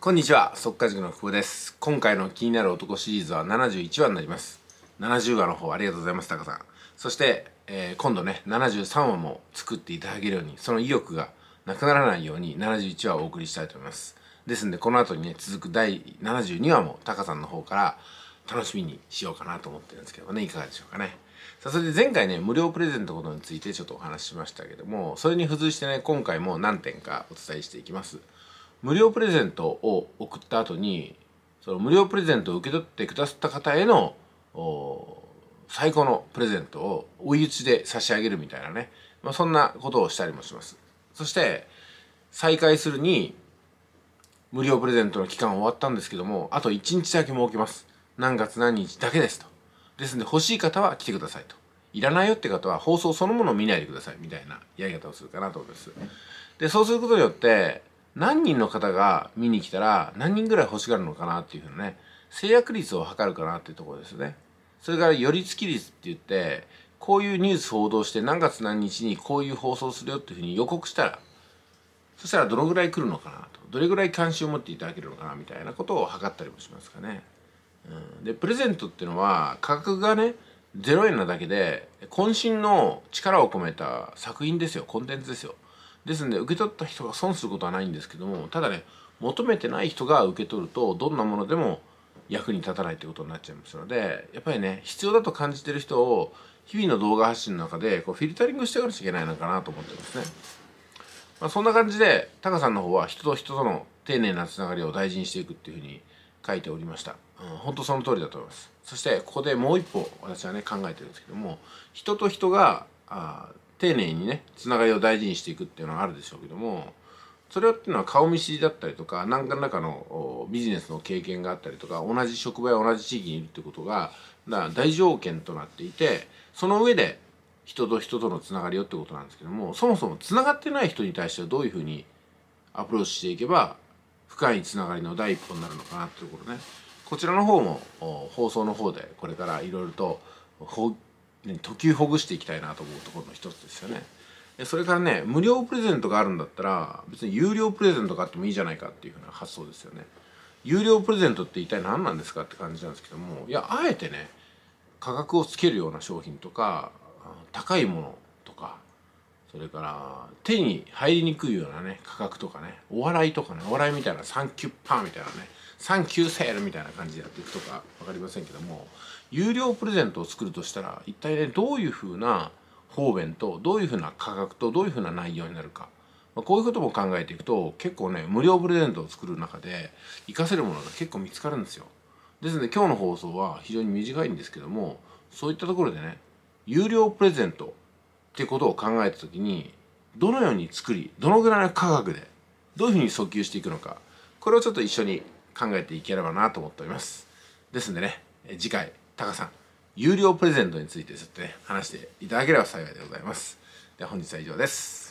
こんにちは、速稼塾の久保です。今回の気になる男シリーズは71話になります。70話の方ありがとうございます、タカさん。そして、えー、今度ね、73話も作っていただけるように、その意欲がなくならないように71話をお送りしたいと思います。ですんで、この後にね、続く第72話もタカさんの方から楽しみにしようかなと思ってるんですけどね、いかがでしょうかね。さあ、それで前回ね、無料プレゼントことについてちょっとお話ししましたけども、それに付随してね、今回も何点かお伝えしていきます。無料プレゼントを送った後にその無料プレゼントを受け取ってくださった方への最高のプレゼントを追い打ちで差し上げるみたいなね、まあ、そんなことをしたりもしますそして再開するに無料プレゼントの期間終わったんですけどもあと1日だけ設けます何月何日だけですとですので欲しい方は来てくださいといらないよって方は放送そのものを見ないでくださいみたいなやり方をするかなと思いますでそうすることによって何人の方が見に来たら何人ぐらい欲しがるのかなっていうふうにね制約率を測るかなっていうところですねそれから寄り付き率って言ってこういうニュース報道して何月何日にこういう放送するよっていうふうに予告したらそしたらどのぐらい来るのかなとどれぐらい関心を持っていただけるのかなみたいなことを測ったりもしますかね、うん、でプレゼントっていうのは価格がね0円なだけで渾身の力を込めた作品ですよコンテンツですよですので受け取った人が損することはないんですけどもただね求めてない人が受け取るとどんなものでも役に立たないということになっちゃいますのでやっぱりね必要だと感じてる人を日々の動画発信の中でこうフィルタリングしていかなきゃいけないのかなと思ってますね。まあ、そんな感じでタカさんの方は人と人との丁寧なつながりを大事にしていくっていうふうに書いておりました。うん、本当その通りだと思います。そしてここでもう一歩私はね考えてるんですけども人と人があ丁寧にねつながりを大事にしていくっていうのはあるでしょうけどもそれっていうのは顔見知りだったりとか何かの中のビジネスの経験があったりとか同じ職場や同じ地域にいるってことが大条件となっていてその上で人と人とのつながりをってことなんですけどもそもそもつながってない人に対してはどういうふうにアプローチしていけば深いつながりの第一歩になるのかなっていうところねこちらの方も放送の方でこれからいろいろとね、時給ほぐしていきたいなと思うところの一つですよね。それからね無料プレゼントがあるんだったら別に有料プレゼントがあってもいいじゃないかっていうふうな発想ですよね。有料プレゼントって一体何なんですかって感じなんですけどもいやあえてね価格をつけるような商品とか高いものとかそれから手に入りにくいようなね価格とかねお笑いとかねお笑いみたいなサンキュッパーみたいなねサンキューセールみたいな感じでやっていくとか分かりませんけども有料プレゼントを作るとしたら一体ねどういうふうな方便とどういうふうな価格とどういうふうな内容になるか、まあ、こういうことも考えていくと結構ね無料プレゼントを作る中で活かせるものが結構見つかるんですよですので今日の放送は非常に短いんですけどもそういったところでね有料プレゼントってことを考えた時にどのように作りどのぐらいの価格でどういうふうに訴求していくのかこれをちょっと一緒に考えていければなと思っておりますですんでね次回タカさん有料プレゼントについてちょっとね話していただければ幸いでございますでは本日は以上です